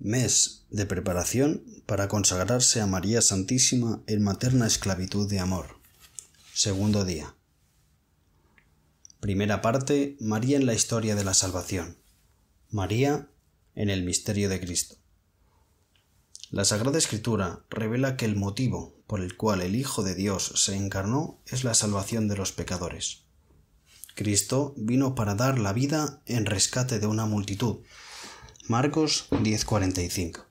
mes de preparación para consagrarse a María Santísima en materna esclavitud de amor. Segundo día. Primera parte, María en la historia de la salvación. María en el misterio de Cristo. La Sagrada Escritura revela que el motivo por el cual el Hijo de Dios se encarnó es la salvación de los pecadores. Cristo vino para dar la vida en rescate de una multitud, Marcos 10:45.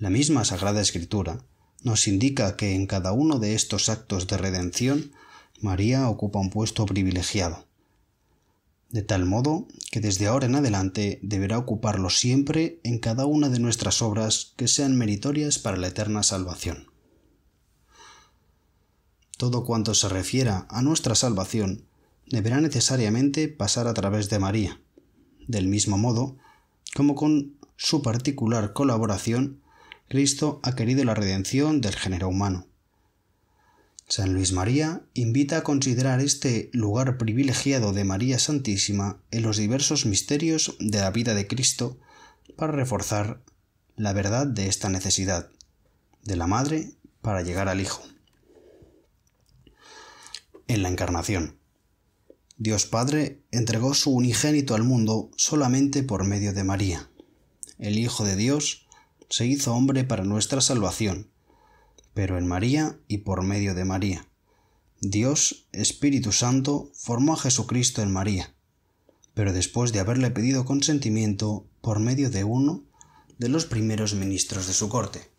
La misma Sagrada Escritura nos indica que en cada uno de estos actos de redención María ocupa un puesto privilegiado, de tal modo que desde ahora en adelante deberá ocuparlo siempre en cada una de nuestras obras que sean meritorias para la eterna salvación. Todo cuanto se refiera a nuestra salvación deberá necesariamente pasar a través de María, del mismo modo, como con su particular colaboración, Cristo ha querido la redención del género humano. San Luis María invita a considerar este lugar privilegiado de María Santísima en los diversos misterios de la vida de Cristo para reforzar la verdad de esta necesidad, de la Madre para llegar al Hijo. En la Encarnación. Dios Padre entregó su unigénito al mundo solamente por medio de María. El Hijo de Dios se hizo hombre para nuestra salvación, pero en María y por medio de María. Dios, Espíritu Santo, formó a Jesucristo en María, pero después de haberle pedido consentimiento por medio de uno de los primeros ministros de su corte.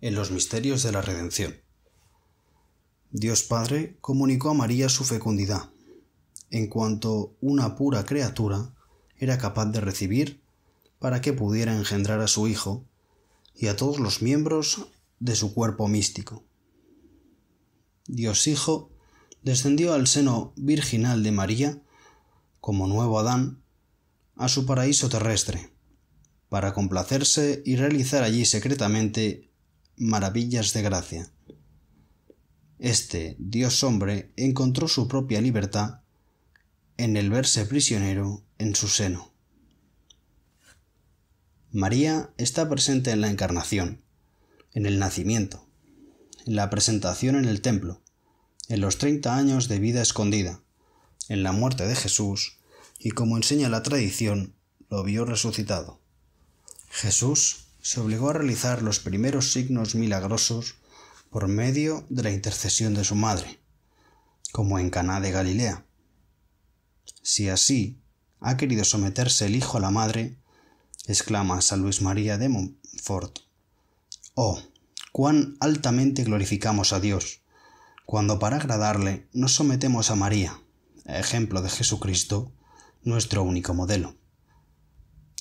En los misterios de la redención. Dios Padre comunicó a María su fecundidad, en cuanto una pura criatura era capaz de recibir para que pudiera engendrar a su Hijo y a todos los miembros de su cuerpo místico. Dios Hijo descendió al seno virginal de María, como nuevo Adán, a su paraíso terrestre, para complacerse y realizar allí secretamente maravillas de gracia este Dios hombre encontró su propia libertad en el verse prisionero en su seno. María está presente en la encarnación, en el nacimiento, en la presentación en el templo, en los 30 años de vida escondida, en la muerte de Jesús y como enseña la tradición, lo vio resucitado. Jesús se obligó a realizar los primeros signos milagrosos por medio de la intercesión de su madre, como en Caná de Galilea. Si así ha querido someterse el hijo a la madre, exclama San Luis María de Montfort. Oh, cuán altamente glorificamos a Dios, cuando para agradarle nos sometemos a María, ejemplo de Jesucristo, nuestro único modelo.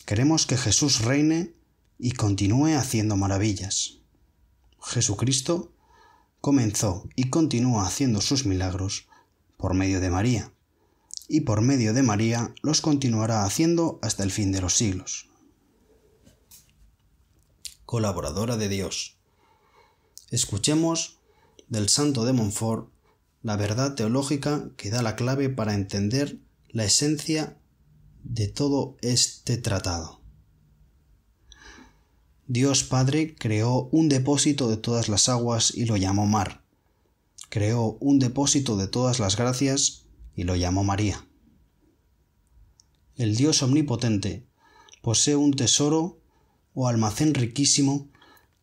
Queremos que Jesús reine y continúe haciendo maravillas. Jesucristo comenzó y continúa haciendo sus milagros por medio de María, y por medio de María los continuará haciendo hasta el fin de los siglos. Colaboradora de Dios. Escuchemos del Santo de Montfort la verdad teológica que da la clave para entender la esencia de todo este tratado. Dios Padre creó un depósito de todas las aguas y lo llamó mar. Creó un depósito de todas las gracias y lo llamó María. El Dios Omnipotente posee un tesoro o almacén riquísimo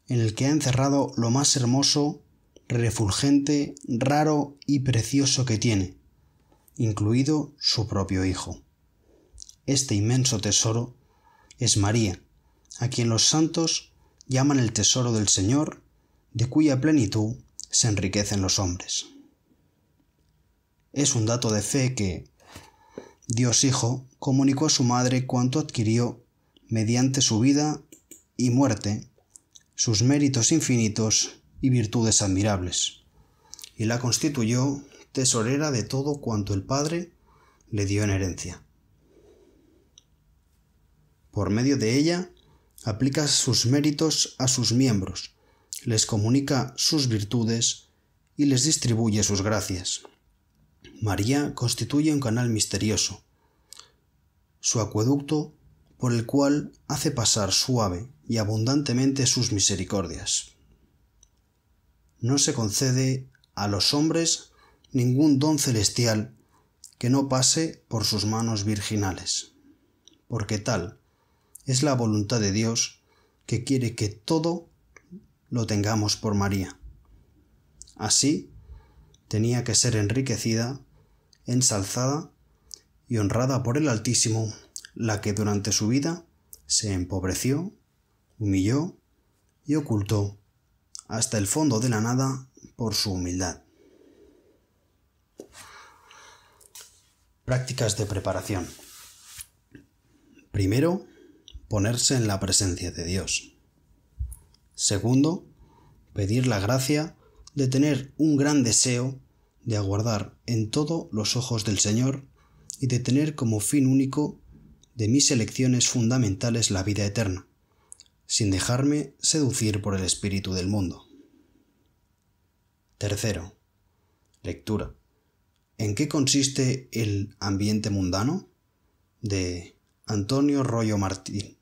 en el que ha encerrado lo más hermoso, refulgente, raro y precioso que tiene, incluido su propio Hijo. Este inmenso tesoro es María, a quien los santos llaman el tesoro del Señor, de cuya plenitud se enriquecen los hombres. Es un dato de fe que Dios Hijo comunicó a su madre cuanto adquirió mediante su vida y muerte, sus méritos infinitos y virtudes admirables, y la constituyó tesorera de todo cuanto el Padre le dio en herencia. Por medio de ella, aplica sus méritos a sus miembros, les comunica sus virtudes y les distribuye sus gracias. María constituye un canal misterioso, su acueducto por el cual hace pasar suave y abundantemente sus misericordias. No se concede a los hombres ningún don celestial que no pase por sus manos virginales, porque tal es la voluntad de Dios que quiere que todo lo tengamos por María. Así, tenía que ser enriquecida, ensalzada y honrada por el Altísimo, la que durante su vida se empobreció, humilló y ocultó hasta el fondo de la nada por su humildad. Prácticas de preparación. Primero, ponerse en la presencia de Dios. Segundo, pedir la gracia de tener un gran deseo de aguardar en todo los ojos del Señor y de tener como fin único de mis elecciones fundamentales la vida eterna, sin dejarme seducir por el espíritu del mundo. Tercero, lectura. ¿En qué consiste el ambiente mundano? De Antonio Rollo Martín.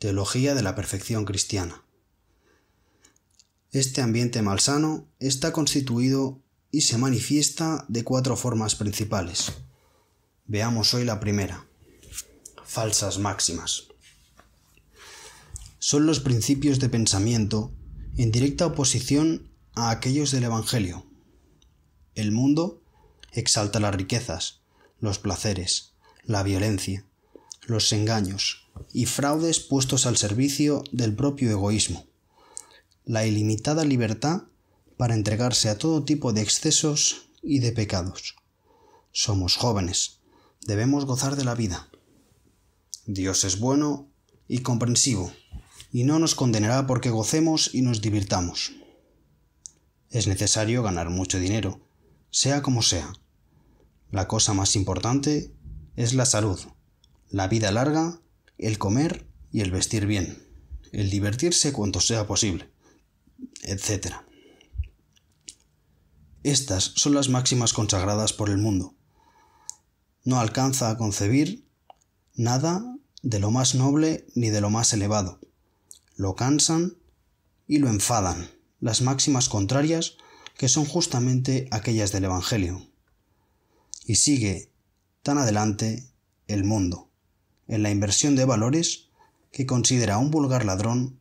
Teología de la Perfección Cristiana. Este ambiente malsano está constituido y se manifiesta de cuatro formas principales. Veamos hoy la primera. Falsas máximas. Son los principios de pensamiento en directa oposición a aquellos del Evangelio. El mundo exalta las riquezas, los placeres, la violencia, los engaños y fraudes puestos al servicio del propio egoísmo, la ilimitada libertad para entregarse a todo tipo de excesos y de pecados. Somos jóvenes, debemos gozar de la vida. Dios es bueno y comprensivo, y no nos condenará porque gocemos y nos divirtamos. Es necesario ganar mucho dinero, sea como sea. La cosa más importante es la salud, la vida larga, el comer y el vestir bien, el divertirse cuanto sea posible, etc. Estas son las máximas consagradas por el mundo. No alcanza a concebir nada de lo más noble ni de lo más elevado. Lo cansan y lo enfadan, las máximas contrarias que son justamente aquellas del Evangelio. Y sigue tan adelante el mundo en la inversión de valores que considera a un vulgar ladrón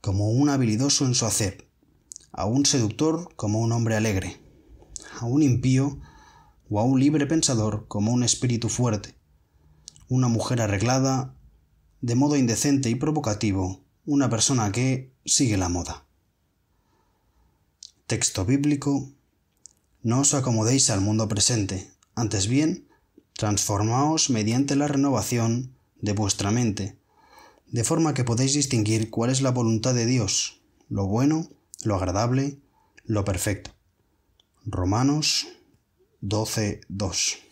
como un habilidoso en su hacer, a un seductor como un hombre alegre, a un impío o a un libre pensador como un espíritu fuerte, una mujer arreglada, de modo indecente y provocativo, una persona que sigue la moda. Texto bíblico. No os acomodéis al mundo presente, antes bien, transformaos mediante la renovación de vuestra mente, de forma que podéis distinguir cuál es la voluntad de Dios, lo bueno, lo agradable, lo perfecto. Romanos 12.2